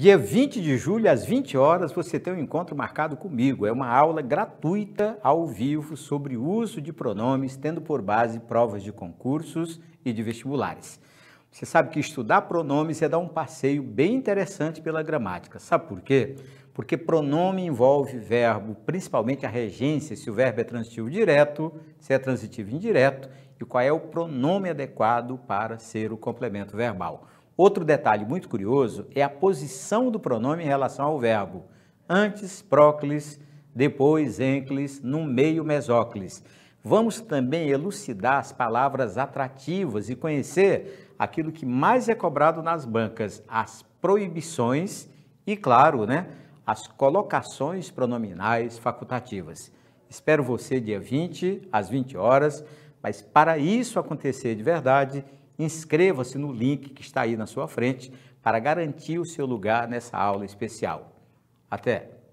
Dia 20 de julho, às 20 horas, você tem um encontro marcado comigo. É uma aula gratuita ao vivo sobre o uso de pronomes, tendo por base provas de concursos e de vestibulares. Você sabe que estudar pronomes é dar um passeio bem interessante pela gramática. Sabe por quê? Porque pronome envolve verbo, principalmente a regência, se o verbo é transitivo direto, se é transitivo indireto, e qual é o pronome adequado para ser o complemento verbal. Outro detalhe muito curioso é a posição do pronome em relação ao verbo. Antes, próclis, depois, enclis, no meio, mesóclis. Vamos também elucidar as palavras atrativas e conhecer aquilo que mais é cobrado nas bancas, as proibições e, claro, né, as colocações pronominais facultativas. Espero você dia 20, às 20 horas, mas para isso acontecer de verdade, inscreva-se no link que está aí na sua frente para garantir o seu lugar nessa aula especial. Até!